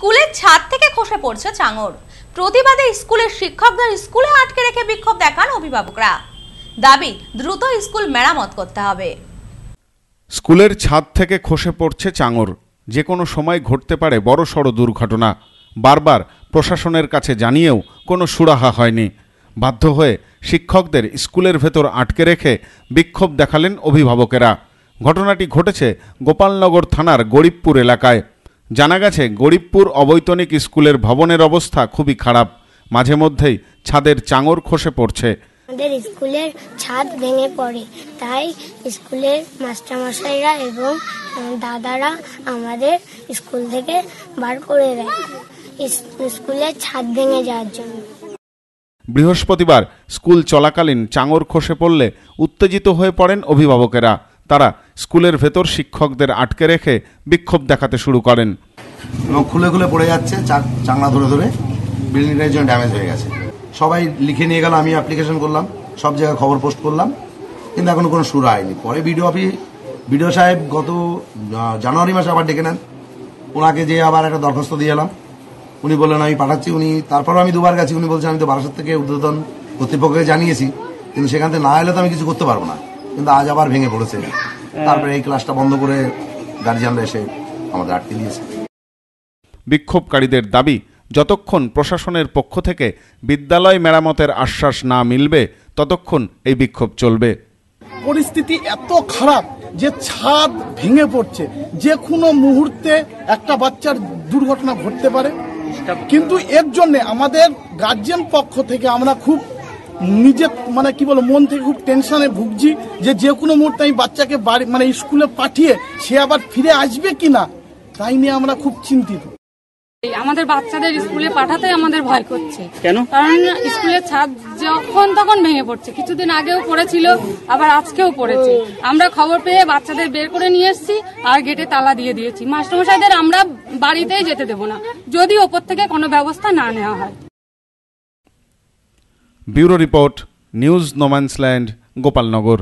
স্কুলের ছাদ থেকে খসে পড়ছে চাঙর প্রতিবাদে স্কুলের শিক্ষকদের স্কুলে আটকে রেখে বিক্ষোভ দেখান অভিভাবকরা দাবি দ্রুত স্কুল মেরামত করতে হবে স্কুলের ছাদ থেকে খসে পড়ছে চাঙর যে কোনো সময় ঘটতে পারে বড় সড় দুর্ঘটনা বারবার প্রশাসনের কাছে জানিয়েও কোনো সুরাহা হয়নি বাধ্য হয়ে শিক্ষকদের স্কুলের ভেতর আটকে রেখে বিক্ষোভ দেখালেন অভিভাবকেরা ঘটনাটি ঘটেছে গোপালনগর থানার গরিবপুর এলাকায় জানা গেছে গরিবপুর অবৈতনিক স্কুলের ভবনের অবস্থা খুবই খারাপ মাঝে মধ্যেই ছাদের চাঙর খসে পড়ছে আমাদের স্কুলের ছাদ ভেঙে পড়ে তাই স্কুলের মাস্টারমশাইরা এবং দাদারা আমাদের স্কুল থেকে বার করে দেয় স্কুলের ছাদ ভেঙে যাওয়ার জন্য বৃহস্পতিবার স্কুল চলাকালীন চাঙর খসে পড়লে উত্তেজিত হয়ে পড়েন অভিভাবকেরা তারা স্কুলের ভেতর শিক্ষকদের আটকে রেখে বিক্ষোভ দেখাতে শুরু করেন এবং খুলে খুলে পড়ে যাচ্ছে চাংড়া ধরে ধরে বিল্ডিংটার জন্য ড্যামেজ হয়ে গেছে সবাই লিখে নিয়ে গেল আমি অ্যাপ্লিকেশন করলাম সব জায়গায় খবর পোস্ট করলাম কিন্তু এখনো কোনো সুর হয়নি পরে বিডিও অফিস বিডিও সাহেব গত জানুয়ারি মাসে আবার ডেকে নেন ওনাকে যে আবার একটা দরখাস্ত দিয়ে এলাম উনি বললেন আমি পাঠাচ্ছি উনি তারপরও আমি দুবার গেছি উনি বলছেন আমি তো বারাসাত থেকে উদ্বোধন কর্তৃপক্ষকে জানিয়েছি কিন্তু সেখান থেকে না এলে তো আমি কিছু করতে পারবো না কিন্তু আজ আবার ভেঙে পড়েছে হ্যাঁ। তারপরে এই ক্লাসটা বন্ধ করে গার্জিয়ানরা এসে আমাদের আটকে দিয়েছে বিক্ষোভকারীদের দাবি যতক্ষণ প্রশাসনের পক্ষ থেকে বিদ্যালয় মেরামতের আশ্বাস না মিলবে ততক্ষণ এই বিক্ষোভ চলবে পরিস্থিতি এত খারাপ যে ছাদ ভেঙে পড়ছে যে কোনো মুহূর্তে একটা বাচ্চার দুর্ঘটনা ঘটতে পারে কিন্তু এর জন্য আমাদের গার্জিয়ান পক্ষ থেকে আমরা খুব নিজে মানে কি বলবো মন থেকে খুব টেনশনে ভুগছি যে যে কোনো মুহূর্তে আমি বাচ্চাকে বাড়ি মানে স্কুলে পাঠিয়ে সে আবার ফিরে আসবে কি না তাই নিয়ে আমরা খুব চিন্তিত আমাদের বাচ্চাদের স্কুলে পাঠাতে আমাদের ভয় করছে কেন কারণ স্কুলের ছাদ যখন তখন ভেঙে পড়ছে কিছুদিন আগেও পড়েছিল আবার আজকেও পড়েছে আমরা খবর পেয়ে বাচ্চাদের বের করে নিয়ে এসেছি আর গেটে তালা দিয়ে দিয়েছি মাস্টারমশাইদের আমরা বাড়িতেই যেতে দেব না যদি ওপর থেকে কোনো ব্যবস্থা না নেওয়া হয় bureau report news no man's land Gopalnagar